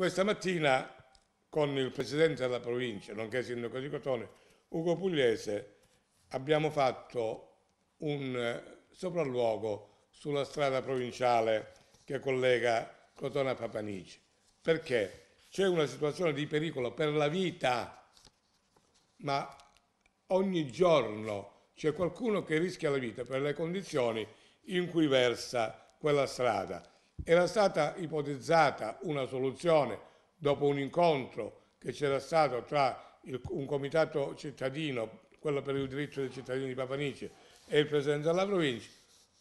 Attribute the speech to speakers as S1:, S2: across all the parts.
S1: Questa mattina con il Presidente della provincia, nonché Sindaco di Cotone, Ugo Pugliese, abbiamo fatto un eh, sopralluogo sulla strada provinciale che collega Cotone a Papanici. Perché? C'è una situazione di pericolo per la vita, ma ogni giorno c'è qualcuno che rischia la vita per le condizioni in cui versa quella strada. Era stata ipotizzata una soluzione dopo un incontro che c'era stato tra il, un comitato cittadino, quello per il diritto dei cittadini di Papanice e il Presidente della provincia,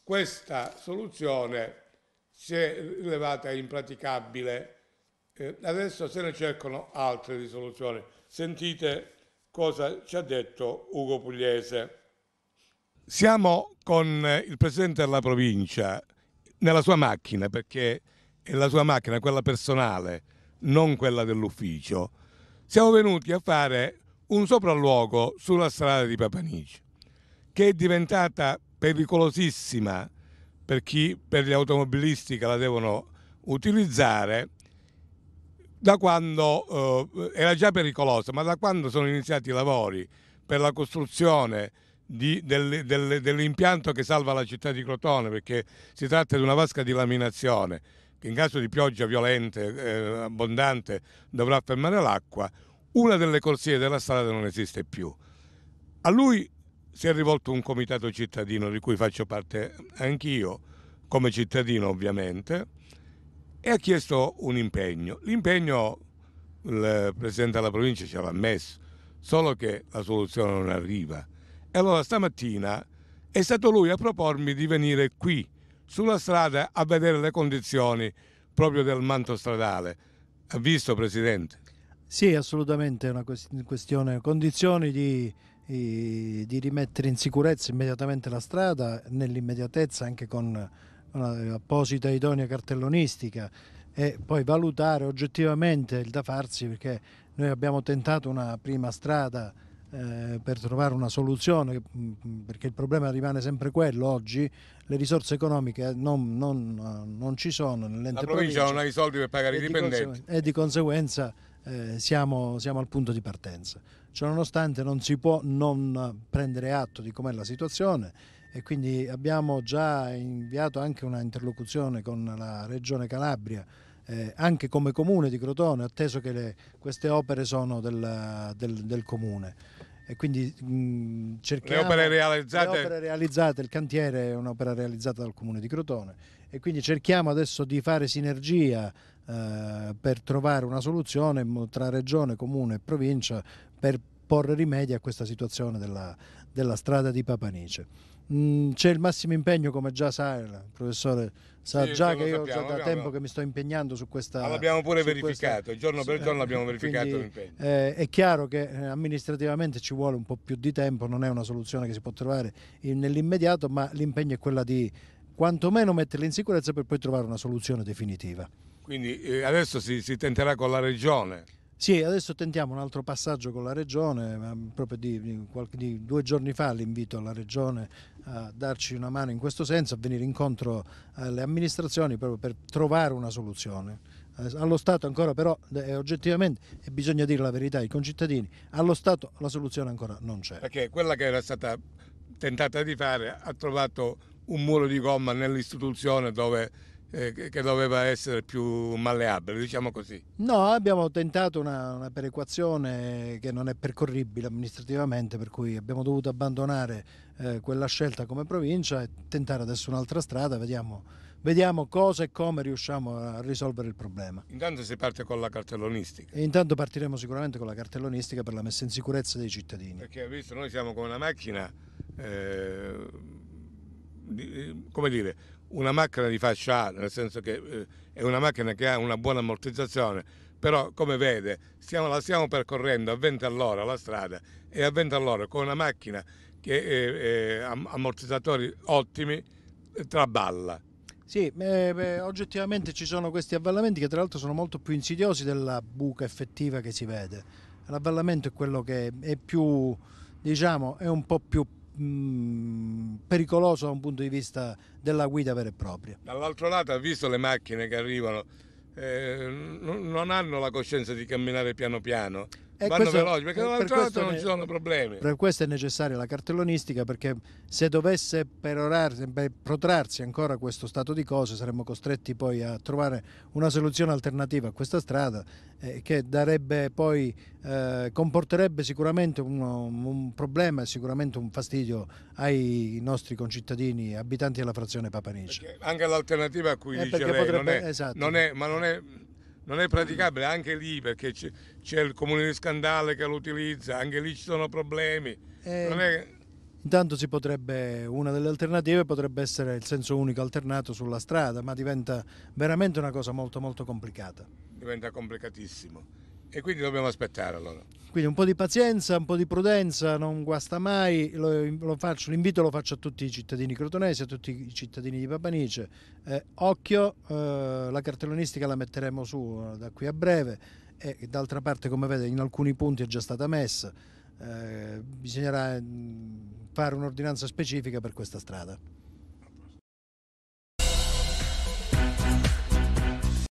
S1: questa soluzione si è rilevata impraticabile. Eh, adesso se ne cercano altre risoluzioni. Sentite cosa ci ha detto Ugo Pugliese. Siamo con il Presidente della provincia nella sua macchina, perché è la sua macchina, quella personale, non quella dell'ufficio, siamo venuti a fare un sopralluogo sulla strada di Papanici, che è diventata pericolosissima per chi per gli automobilisti che la devono utilizzare da quando eh, era già pericolosa, ma da quando sono iniziati i lavori per la costruzione di, del, del, dell'impianto che salva la città di Crotone perché si tratta di una vasca di laminazione che in caso di pioggia violente, eh, abbondante, dovrà fermare l'acqua, una delle corsie della strada non esiste più. A lui si è rivolto un comitato cittadino di cui faccio parte anch'io, come cittadino ovviamente, e ha chiesto un impegno. L'impegno il Presidente della provincia ce l'ha messo, solo che la soluzione non arriva. E allora stamattina è stato lui a propormi di venire qui sulla strada a vedere le condizioni proprio del manto stradale. Ha visto Presidente?
S2: Sì, assolutamente è una questione, condizioni di, di rimettere in sicurezza immediatamente la strada, nell'immediatezza anche con un'apposita idonea cartellonistica e poi valutare oggettivamente il da farsi perché noi abbiamo tentato una prima strada eh, per trovare una soluzione, mm, mm, perché il problema rimane sempre quello oggi, le risorse economiche non, non, eh, non ci sono nell'ente La provincia non ha i soldi per pagare i dipendenti. e di conseguenza eh, siamo, siamo al punto di partenza. Ciononostante non si può non prendere atto di com'è la situazione e quindi abbiamo già inviato anche una interlocuzione con la Regione Calabria eh, anche come comune di Crotone, atteso che le, queste opere sono del, del, del comune. E quindi mh, mm, le opere, realizzate... le opere realizzate, il cantiere è un'opera realizzata dal comune di Crotone e quindi cerchiamo adesso di fare sinergia eh, per trovare una soluzione tra regione, comune e provincia per porre rimedio a questa situazione della, della strada di Papanice. Mm, c'è il massimo impegno, come già sa il professore, sa sì, già che io sappiamo, già da tempo che mi sto impegnando su questa... Ah, l'abbiamo pure verificato, questa, giorno per giorno abbiamo verificato l'impegno. Eh, è chiaro che eh, amministrativamente ci vuole un po' più di tempo, non è una soluzione che si può trovare nell'immediato, ma l'impegno è quello di quantomeno metterle in sicurezza per poi trovare una soluzione definitiva.
S1: Quindi eh, adesso si, si tenterà con la Regione.
S2: Sì, adesso tentiamo un altro passaggio con la Regione, proprio di, di due giorni fa l'invito alla Regione a darci una mano in questo senso, a venire incontro alle amministrazioni proprio per trovare una soluzione eh, allo Stato ancora però eh, oggettivamente, e bisogna dire la verità ai concittadini, allo Stato la soluzione ancora non c'è.
S1: Perché quella che era stata tentata di fare ha trovato un muro di gomma nell'istituzione dove eh, che doveva essere più malleabile, diciamo così.
S2: No, abbiamo tentato una, una perequazione che non è percorribile amministrativamente, per cui abbiamo dovuto abbandonare eh, quella scelta come provincia e tentare adesso un'altra strada, vediamo, vediamo cosa e come riusciamo a risolvere il problema.
S1: Intanto si parte con la cartellonistica.
S2: E intanto partiremo sicuramente con la cartellonistica per la messa in sicurezza dei cittadini.
S1: Perché visto noi siamo come una macchina... Eh eh, come dire, una macchina di fascia A, nel senso che eh, è una macchina che ha una buona ammortizzazione, però come vede stiamo, la stiamo percorrendo a 20 all'ora la strada e a 20 all'ora con una macchina che ha eh, eh, ammortizzatori ottimi traballa.
S2: Sì, eh, beh, oggettivamente ci sono questi avvallamenti che tra l'altro sono molto più insidiosi della buca effettiva che si vede. L'avvallamento è quello che è più, diciamo, è un po' più mh, mm, pericoloso da un punto di vista della guida vera e propria.
S1: Dall'altro lato ha visto le macchine che arrivano, eh, non hanno la coscienza di camminare piano piano,
S2: eh, vanno questo, veloci, perché eh, dall'altro per lato non ne, ci sono problemi. Per questo è necessaria la cartellonistica, perché se dovesse beh, protrarsi ancora questo stato di cose, saremmo costretti poi a trovare una soluzione alternativa a questa strada, eh, che darebbe poi, eh, comporterebbe sicuramente un, un problema e sicuramente un fastidio ai nostri concittadini abitanti della frazione Papanice. Perché
S1: anche l'alternativa a cui eh, dice lei potrebbe, non, è, esatto. non è, ma non è non è praticabile anche lì perché c'è, il comune di Scandale che lo utilizza, anche lì ci sono problemi. Eh, è...
S2: Intanto potrebbe, una delle alternative potrebbe essere il senso unico alternato sulla strada, ma diventa veramente una cosa molto molto complicata.
S1: Diventa complicatissimo e quindi dobbiamo aspettare allora.
S2: Quindi un po' di pazienza, un po' di prudenza, non guasta mai, lo, lo faccio, l'invito lo faccio a tutti i cittadini crotonesi, a tutti i cittadini di Papanice. Eh, occhio, eh, la cartellonistica la metteremo su eh, da qui a breve e d'altra parte come vede in alcuni punti è già stata messa. Eh, bisognerà mm, fare un'ordinanza specifica per questa strada.